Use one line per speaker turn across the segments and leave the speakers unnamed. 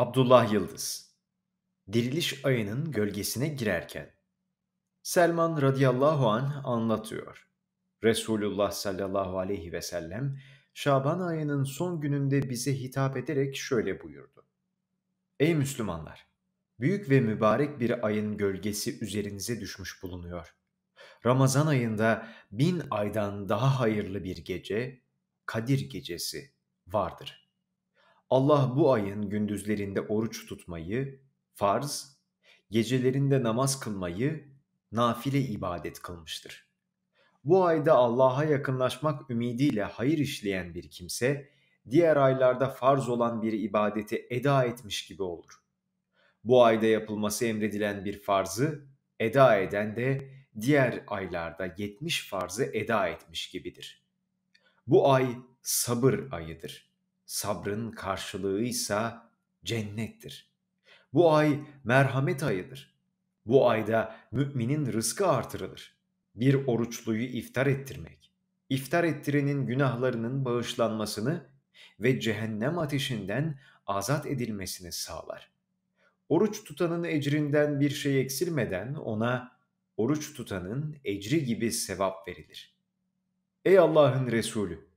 Abdullah Yıldız Diriliş ayının gölgesine girerken Selman radıyallahu an anlatıyor. Resulullah sallallahu aleyhi ve sellem Şaban ayının son gününde bize hitap ederek şöyle buyurdu. Ey Müslümanlar! Büyük ve mübarek bir ayın gölgesi üzerinize düşmüş bulunuyor. Ramazan ayında bin aydan daha hayırlı bir gece, Kadir gecesi vardır. Allah bu ayın gündüzlerinde oruç tutmayı, farz, gecelerinde namaz kılmayı, nafile ibadet kılmıştır. Bu ayda Allah'a yakınlaşmak ümidiyle hayır işleyen bir kimse, diğer aylarda farz olan bir ibadeti eda etmiş gibi olur. Bu ayda yapılması emredilen bir farzı eda eden de diğer aylarda 70 farzı eda etmiş gibidir. Bu ay sabır ayıdır.'' sabrın karşılığı ise cennettir. Bu ay merhamet ayıdır. Bu ayda müminin rızkı artırılır. Bir oruçluyu iftar ettirmek, iftar ettirenin günahlarının bağışlanmasını ve cehennem ateşinden azat edilmesini sağlar. Oruç tutanın ecrinden bir şey eksilmeden ona oruç tutanın ecri gibi sevap verilir. Ey Allah'ın Resulü!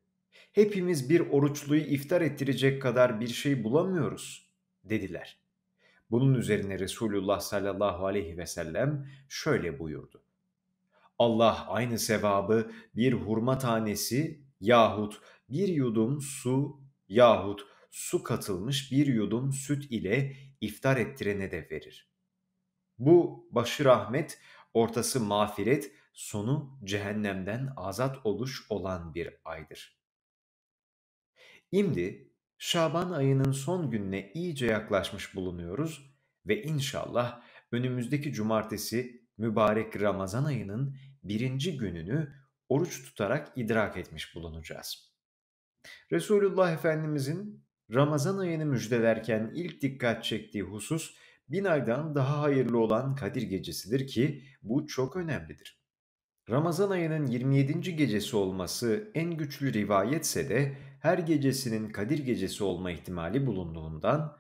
hepimiz bir oruçluyu iftar ettirecek kadar bir şey bulamıyoruz dediler. Bunun üzerine Resulullah sallallahu aleyhi ve sellem şöyle buyurdu. Allah aynı sevabı bir hurma tanesi yahut bir yudum su yahut su katılmış bir yudum süt ile iftar ettirene de verir. Bu başı rahmet, ortası mağfiret, sonu cehennemden azat oluş olan bir aydır. Şimdi Şaban ayının son gününe iyice yaklaşmış bulunuyoruz ve inşallah önümüzdeki cumartesi mübarek Ramazan ayının birinci gününü oruç tutarak idrak etmiş bulunacağız. Resulullah Efendimizin Ramazan ayını müjdelerken ilk dikkat çektiği husus bin aydan daha hayırlı olan Kadir gecesidir ki bu çok önemlidir. Ramazan ayının 27. gecesi olması en güçlü rivayetse de her gecesinin Kadir gecesi olma ihtimali bulunduğundan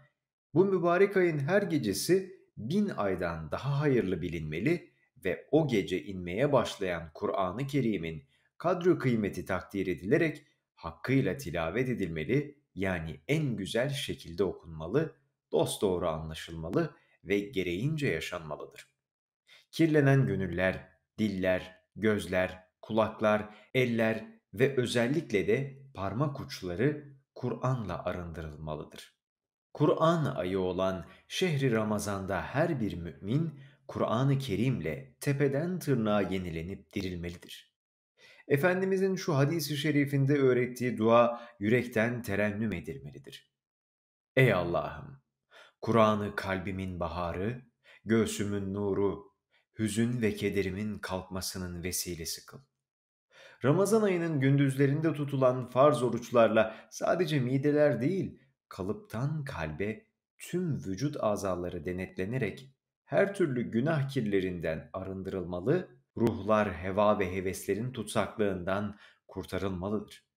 bu mübarek ayın her gecesi bin aydan daha hayırlı bilinmeli ve o gece inmeye başlayan Kur'an-ı Kerim'in kadro kıymeti takdir edilerek hakkıyla tilavet edilmeli yani en güzel şekilde okunmalı, dost doğru anlaşılmalı ve gereğince yaşanmalıdır. Kirlenen gönüller, diller, Gözler, kulaklar, eller ve özellikle de parmak uçları Kur'an'la arındırılmalıdır. Kur'an ayı olan şehri Ramazan'da her bir mümin Kur'an-ı Kerim'le tepeden tırnağa yenilenip dirilmelidir. Efendimizin şu hadisi şerifinde öğrettiği dua yürekten terennüm edilmelidir. Ey Allah'ım! Kur'an'ı kalbimin baharı, göğsümün nuru, hüzün ve kederimin kalkmasının vesilesi kıl. Ramazan ayının gündüzlerinde tutulan farz oruçlarla sadece mideler değil, kalıptan kalbe tüm vücut azaları denetlenerek her türlü günah kirlerinden arındırılmalı, ruhlar heva ve heveslerin tutsaklığından kurtarılmalıdır.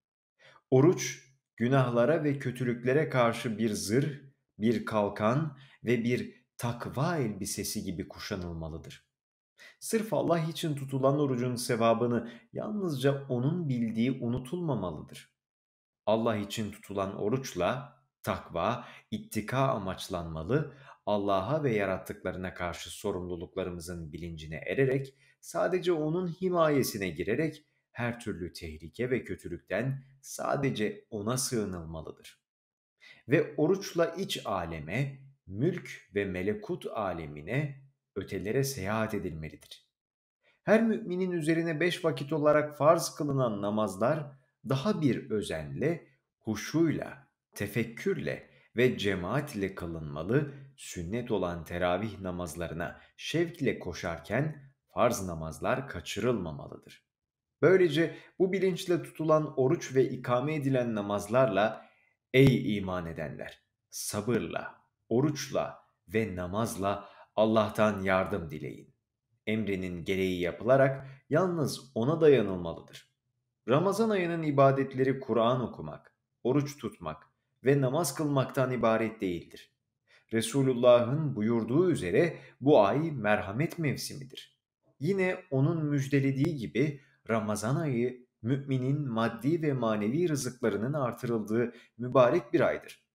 Oruç, günahlara ve kötülüklere karşı bir zırh, bir kalkan ve bir takva elbisesi gibi kuşanılmalıdır. Sırf Allah için tutulan orucun sevabını yalnızca onun bildiği unutulmamalıdır. Allah için tutulan oruçla takva, ittika amaçlanmalı, Allah'a ve yarattıklarına karşı sorumluluklarımızın bilincine ererek, sadece onun himayesine girerek her türlü tehlike ve kötülükten sadece ona sığınılmalıdır. Ve oruçla iç aleme, mülk ve melekut alemine ötelere seyahat edilmelidir. Her müminin üzerine beş vakit olarak farz kılınan namazlar daha bir özenle, huşuyla, tefekkürle ve cemaat ile kılınmalı, sünnet olan teravih namazlarına şevkle koşarken farz namazlar kaçırılmamalıdır. Böylece bu bilinçle tutulan oruç ve ikame edilen namazlarla ey iman edenler sabırla, oruçla ve namazla Allah'tan yardım dileyin. Emrinin gereği yapılarak yalnız ona dayanılmalıdır. Ramazan ayının ibadetleri Kur'an okumak, oruç tutmak ve namaz kılmaktan ibaret değildir. Resulullah'ın buyurduğu üzere bu ay merhamet mevsimidir. Yine onun müjdelediği gibi Ramazan ayı müminin maddi ve manevi rızıklarının artırıldığı mübarek bir aydır.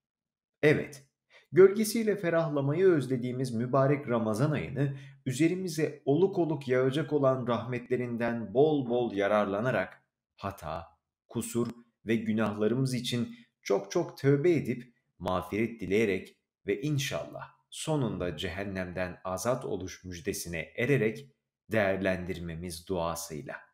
Evet, Gölgesiyle ferahlamayı özlediğimiz mübarek Ramazan ayını üzerimize oluk oluk yağacak olan rahmetlerinden bol bol yararlanarak hata, kusur ve günahlarımız için çok çok tövbe edip mağfiret dileyerek ve inşallah sonunda cehennemden azat oluş müjdesine ererek değerlendirmemiz duasıyla.